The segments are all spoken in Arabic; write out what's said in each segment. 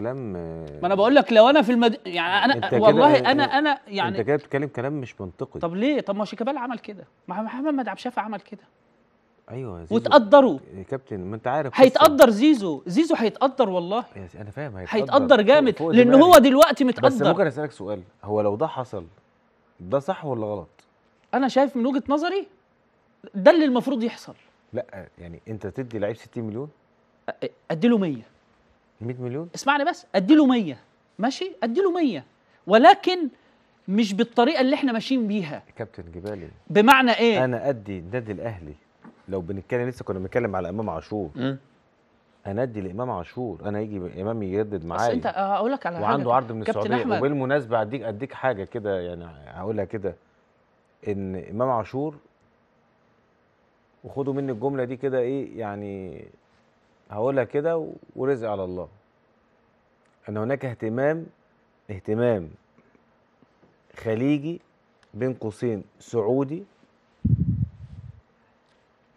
كلام ما انا بقول لك لو انا في المد... يعني انا والله انا انا يعني انت كده بتتكلم كلام مش منطقي طب ليه طب ما شيكابالا عمل كده ما محمد عبد الشافع عمل كده ايوه زيزو وتقدروا يا إيه، كابتن ما انت عارف هيتقدر زيزو زيزو هيتقدر والله انا فاهم هيتقدر هيتقدر جامد لان هو دلوقتي متقدر بس ممكن اسالك سؤال هو لو ده حصل ده صح ولا غلط انا شايف من وجهه نظري ده اللي المفروض يحصل لا يعني انت تدي لعيب 60 مليون ادي له 100 100 مليون اسمعني بس ادي له 100 ماشي ادي له 100 ولكن مش بالطريقه اللي احنا ماشيين بيها كابتن جبالي بمعنى ايه انا ادي النادي الاهلي لو بنتكلم لسه كنا بنتكلم على امام عاشور انا ادي لامام عاشور انا يجي امام يجدد معايا بس انت هقول آه، لك على وعنده حاجه وعنده عرض من السعوديه وبالمناسبه اديك اديك حاجه كده يعني هقولها كده ان امام عاشور وخدوا مني الجمله دي كده ايه يعني هقولها كده ورزق على الله ان هناك اهتمام اهتمام خليجي بين قوسين سعودي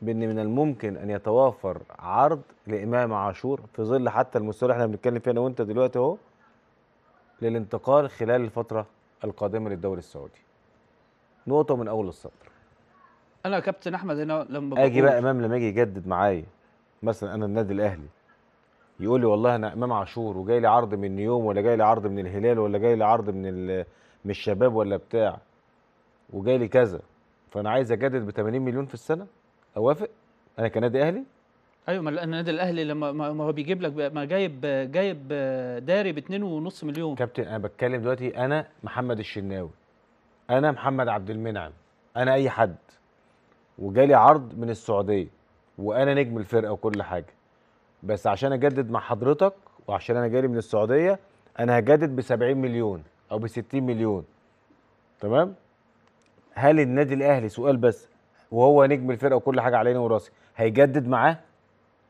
بان من الممكن ان يتوافر عرض لامام عاشور في ظل حتى المستوى اللي احنا بنتكلم فيه انا وانت دلوقتي اهو للانتقال خلال الفتره القادمه للدوري السعودي نقطه من اول السطر انا يا كابتن احمد هنا لما اجي بقى امام لما اجي يجدد معايا مثلا انا النادي الاهلي يقول لي والله انا امام عاشور وجاي لي عرض من نيوم ولا جاي لي عرض من الهلال ولا جاي لي عرض من من الشباب ولا بتاع وجاي لي كذا فانا عايز اجدد ب 80 مليون في السنه اوافق انا كنادي اهلي ايوه ما النادي الاهلي لما ما هو بيجيب لك ما جايب جايب داري ب 2.5 مليون كابتن انا بتكلم دلوقتي انا محمد الشناوي انا محمد عبد المنعم انا اي حد وجالي عرض من السعوديه وانا نجم الفرقه وكل حاجه بس عشان اجدد مع حضرتك وعشان انا جالي من السعوديه انا هجدد ب 70 مليون او ب 60 مليون تمام هل النادي الاهلي سؤال بس وهو نجم الفرقه وكل حاجه علينا وراسي هيجدد معاه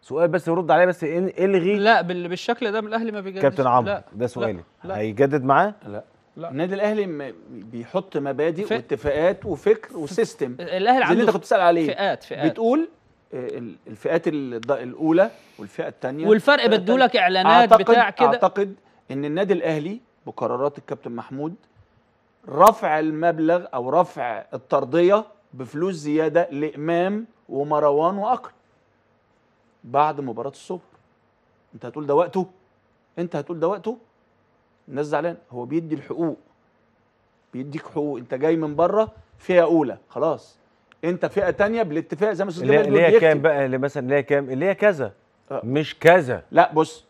سؤال بس يرد عليه بس إيه الغي لا بالشكل ده الاهلي ما بيجددش كابتن عمرو ده سؤالي لا. لا. هيجدد معاه لا لا النادي الاهلي بيحط مبادئ ف... واتفاقات وفكر وسيستم الاهلي عنده اللي انت كنت بتسال عليه فئات فئات بتقول آه، الفئات الاولى والفئه الثانيه والفرق بدوا لك اعلانات بتاع كده اعتقد ان النادي الاهلي بقرارات الكابتن محمود رفع المبلغ او رفع الطرديه بفلوس زياده لامام ومروان واكرم بعد مباراه السوبر انت هتقول ده وقته انت هتقول ده وقته الناس زعلان هو بيدي الحقوق بيديك حقوق انت جاي من بره فئه اولى خلاص انت فئه تانية بالاتفاق زي ما استاذ جمال اللي هي كام بقى اللي مثلا اللي هي كام اللي هي كذا آه. مش كذا لا بص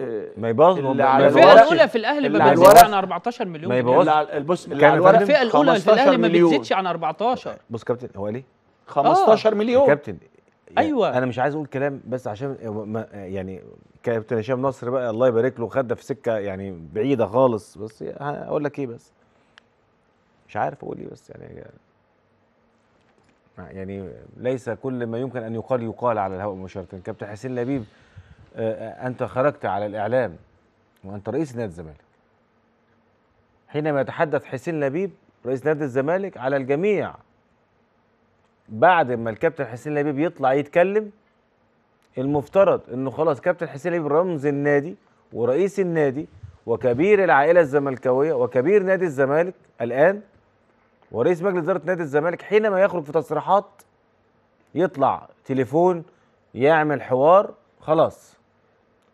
آه، ما يبوظ الفئه الاولى في الاهلي ما بتزيدش عن 14 مليون ما يبوظ بص الفئه الاولى في الاهلي ما بتزيدش عن 14 بص كابتن هو ليه 15 آه. مليون كابتن يعني ايوه انا مش عايز اقول كلام بس عشان يعني كابتن هشام نصر بقى الله يبارك له خد في سكه يعني بعيده خالص بس اقول لك ايه بس مش عارف اقول ايه بس يعني يعني ليس كل ما يمكن ان يقال يقال على الهواء مباشره كابتن حسين لبيب آه، انت خرجت على الاعلام وانت رئيس نادي الزمالك حينما يتحدث حسين لبيب رئيس نادي الزمالك على الجميع بعد ما الكابتن حسين لبيب يطلع يتكلم المفترض انه خلاص كابتن حسين لبيب رمز النادي ورئيس النادي وكبير العائله الزملكاويه وكبير نادي الزمالك الان ورئيس مجلس اداره نادي الزمالك حينما يخرج في تصريحات يطلع تليفون يعمل حوار خلاص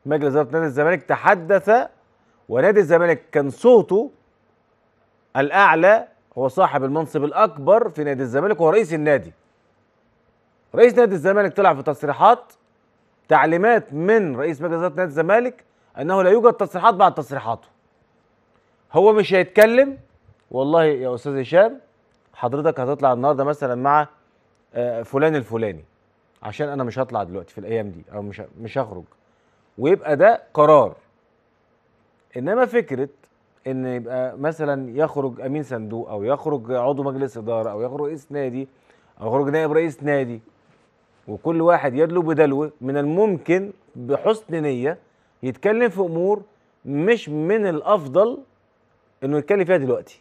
مجلس اداره نادي الزمالك تحدث ونادي الزمالك كان صوته الاعلى هو صاحب المنصب الاكبر في نادي الزمالك وهو رئيس النادي رئيس نادي الزمالك طلع في تصريحات تعليمات من رئيس مجلس اداره نادي الزمالك انه لا يوجد تصريحات بعد تصريحاته هو مش هيتكلم والله يا استاذ هشام حضرتك هتطلع النهارده مثلا مع آه، فلان الفلاني عشان انا مش هطلع دلوقتي في الايام دي او مش مش هخرج ويبقى ده قرار انما فكره ان يبقى مثلا يخرج امين صندوق او يخرج عضو مجلس اداره او يخرج رئيس نادي او يخرج نائب رئيس نادي وكل واحد يدلو بدلوه من الممكن بحسن نيه يتكلم في امور مش من الافضل انه يتكلم فيها دلوقتي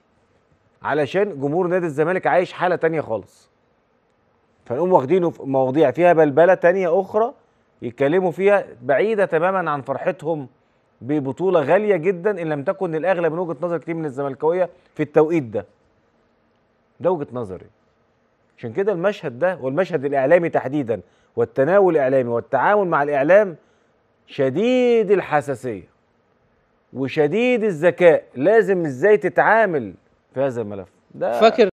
علشان جمهور نادي الزمالك عايش حاله تانية خالص فنقوم واخدينه في مواضيع فيها بلبله تانية اخرى يتكلموا فيها بعيده تماما عن فرحتهم ببطوله غاليه جدا ان لم تكن الاغلب من وجهه نظر كتير من الزملكاويه في التوقيت ده ده وجهه نظري عشان كده المشهد ده والمشهد الاعلامي تحديدا والتناول الاعلامي والتعامل مع الاعلام شديد الحساسيه وشديد الذكاء لازم ازاي تتعامل في هذا الملف ده فاكر